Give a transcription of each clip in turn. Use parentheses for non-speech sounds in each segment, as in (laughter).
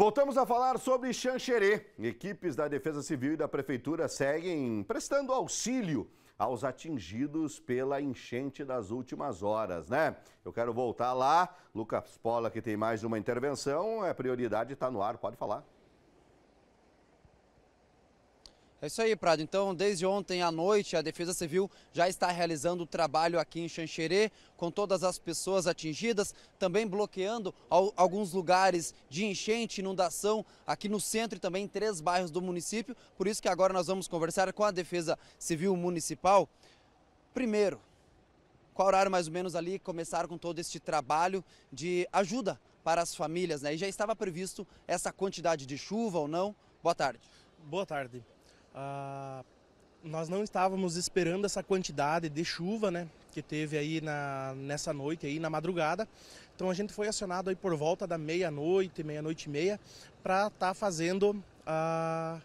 Voltamos a falar sobre Xanxerê. Equipes da Defesa Civil e da Prefeitura seguem prestando auxílio aos atingidos pela enchente das últimas horas, né? Eu quero voltar lá. Lucas Pola, que tem mais uma intervenção. É prioridade, está no ar, pode falar. É isso aí, Prado. Então, desde ontem à noite, a Defesa Civil já está realizando o trabalho aqui em Xanxerê, com todas as pessoas atingidas, também bloqueando alguns lugares de enchente, inundação aqui no centro e também em três bairros do município. Por isso que agora nós vamos conversar com a Defesa Civil Municipal. Primeiro, qual horário mais ou menos ali começar com todo este trabalho de ajuda para as famílias, né? E já estava previsto essa quantidade de chuva ou não? Boa tarde. Boa tarde. Ah, nós não estávamos esperando essa quantidade de chuva, né, que teve aí na, nessa noite aí, na madrugada. Então a gente foi acionado aí por volta da meia-noite, meia-noite e meia, para estar tá fazendo ah,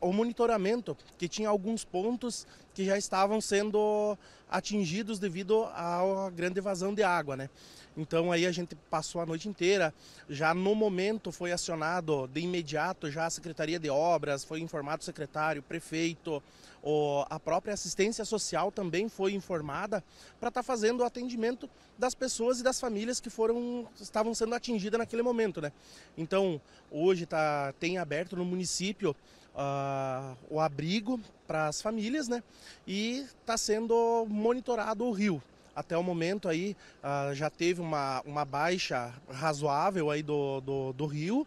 o monitoramento, que tinha alguns pontos que já estavam sendo atingidos devido à grande evasão de água, né. Então aí a gente passou a noite inteira, já no momento foi acionado de imediato já a Secretaria de Obras, foi informado o secretário, o prefeito, o, a própria assistência social também foi informada para estar tá fazendo o atendimento das pessoas e das famílias que foram estavam sendo atingidas naquele momento, né? Então hoje tá, tem aberto no município Uh, o abrigo para as famílias, né? E está sendo monitorado o rio. Até o momento aí uh, já teve uma, uma baixa razoável aí do, do, do rio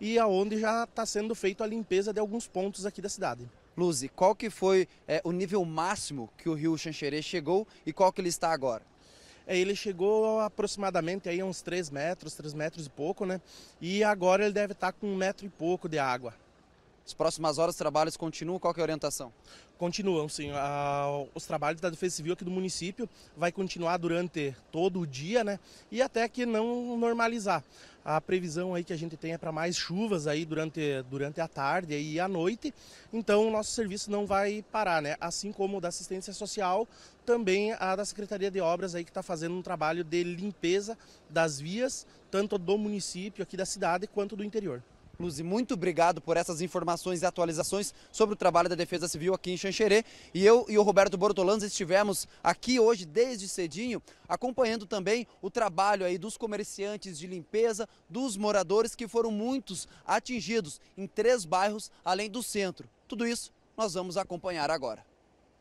e aonde já está sendo feita a limpeza de alguns pontos aqui da cidade. Luzi, qual que foi é, o nível máximo que o rio Xanxerê chegou e qual que ele está agora? É, ele chegou aproximadamente aí uns 3 metros, 3 metros e pouco, né? E agora ele deve estar tá com um metro e pouco de água. As próximas horas, os trabalhos continuam? Qual é a orientação? Continuam, sim. Ah, os trabalhos da Defesa Civil aqui do município vai continuar durante todo o dia, né? E até que não normalizar. A previsão aí que a gente tem é para mais chuvas aí durante, durante a tarde e à noite. Então, o nosso serviço não vai parar, né? Assim como o da assistência social, também a da Secretaria de Obras aí que está fazendo um trabalho de limpeza das vias, tanto do município aqui da cidade quanto do interior. Luzi, muito obrigado por essas informações e atualizações sobre o trabalho da Defesa Civil aqui em Xanxerê. E eu e o Roberto Bortolans estivemos aqui hoje desde cedinho, acompanhando também o trabalho aí dos comerciantes de limpeza, dos moradores que foram muitos atingidos em três bairros, além do centro. Tudo isso nós vamos acompanhar agora.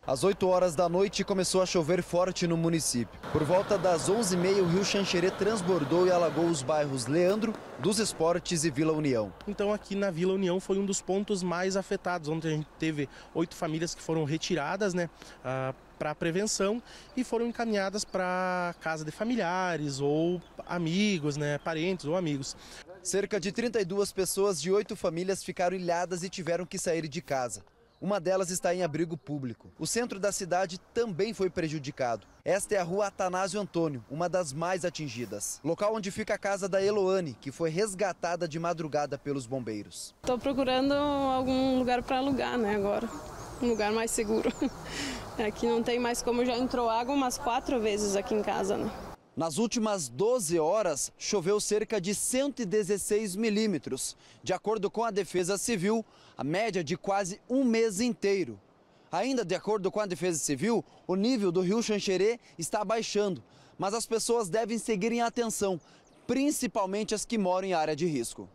Às 8 horas da noite começou a chover forte no município. Por volta das 11h30, o rio Xanxerê transbordou e alagou os bairros Leandro, dos Esportes e Vila União. Então aqui na Vila União foi um dos pontos mais afetados, Ontem a gente teve oito famílias que foram retiradas, né? Ah, para prevenção e foram encaminhadas para casa de familiares ou amigos, né, parentes ou amigos. Cerca de 32 pessoas de oito famílias ficaram ilhadas e tiveram que sair de casa. Uma delas está em abrigo público. O centro da cidade também foi prejudicado. Esta é a rua Atanásio Antônio, uma das mais atingidas. Local onde fica a casa da Eloane, que foi resgatada de madrugada pelos bombeiros. Estou procurando algum lugar para alugar, né, agora. Um lugar mais seguro. Aqui (laughs) é não tem mais como já entrou água umas quatro vezes aqui em casa, né? Nas últimas 12 horas, choveu cerca de 116 milímetros. De acordo com a Defesa Civil, a média de quase um mês inteiro. Ainda de acordo com a Defesa Civil, o nível do rio Xanxerê está baixando, mas as pessoas devem seguir em atenção, principalmente as que moram em área de risco.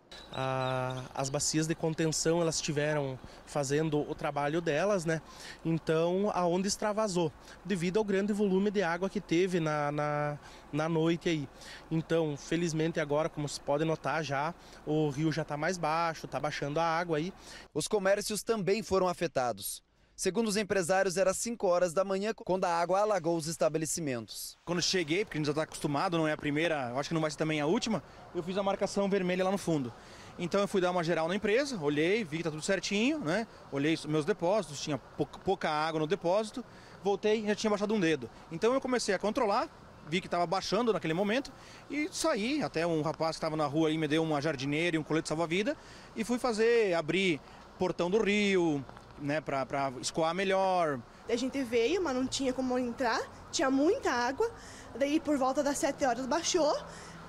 as bacias de contenção elas estiveram fazendo o trabalho delas, né? Então a onda extravasou devido ao grande volume de água que teve na, na, na noite aí. Então, felizmente agora, como se pode notar já, o rio já está mais baixo, está baixando a água aí. Os comércios também foram afetados. Segundo os empresários, era 5 horas da manhã quando a água alagou os estabelecimentos. Quando cheguei, porque a gente já está acostumado, não é a primeira, acho que não vai ser também a última, eu fiz a marcação vermelha lá no fundo. Então eu fui dar uma geral na empresa, olhei, vi que está tudo certinho, né? Olhei meus depósitos, tinha pouca água no depósito, voltei e já tinha baixado um dedo. Então eu comecei a controlar, vi que estava baixando naquele momento e saí. Até um rapaz que estava na rua aí me deu uma jardineira e um colete salva-vida e fui fazer, abrir portão do rio, né, para escoar melhor. A gente veio, mas não tinha como entrar, tinha muita água. Daí por volta das 7 horas baixou.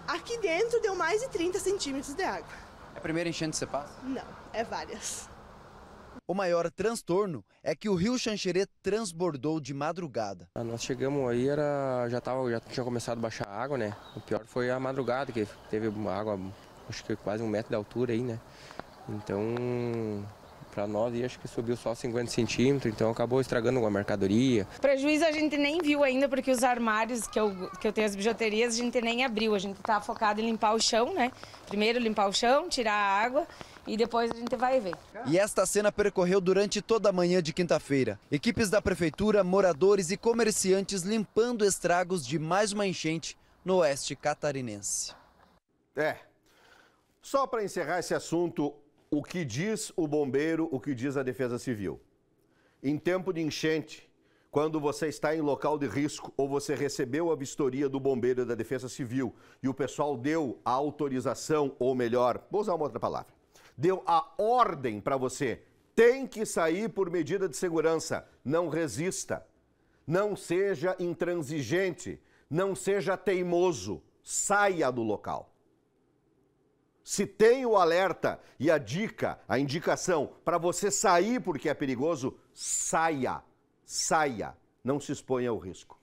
Aqui dentro deu mais de 30 centímetros de água. É a primeira enchente que você passa? Não, é várias. O maior transtorno é que o rio Xanxerê transbordou de madrugada. Ah, nós chegamos aí, era, já, tava, já tinha começado a baixar a água, né? O pior foi a madrugada, que teve água, acho que quase um metro de altura aí, né? Então para nós e acho que subiu só 50 centímetros, então acabou estragando alguma mercadoria. Prejuízo a gente nem viu ainda, porque os armários que eu, que eu tenho as bijuterias a gente nem abriu, a gente está focado em limpar o chão, né? Primeiro limpar o chão, tirar a água e depois a gente vai ver. E esta cena percorreu durante toda a manhã de quinta-feira. Equipes da prefeitura, moradores e comerciantes limpando estragos de mais uma enchente no oeste catarinense. É. Só para encerrar esse assunto, o que diz o bombeiro, o que diz a defesa civil? Em tempo de enchente, quando você está em local de risco ou você recebeu a vistoria do bombeiro da defesa civil e o pessoal deu a autorização, ou melhor, vou usar uma outra palavra, deu a ordem para você, tem que sair por medida de segurança, não resista, não seja intransigente, não seja teimoso, saia do local se tem o alerta e a dica, a indicação para você sair porque é perigoso, saia, saia, não se exponha ao risco.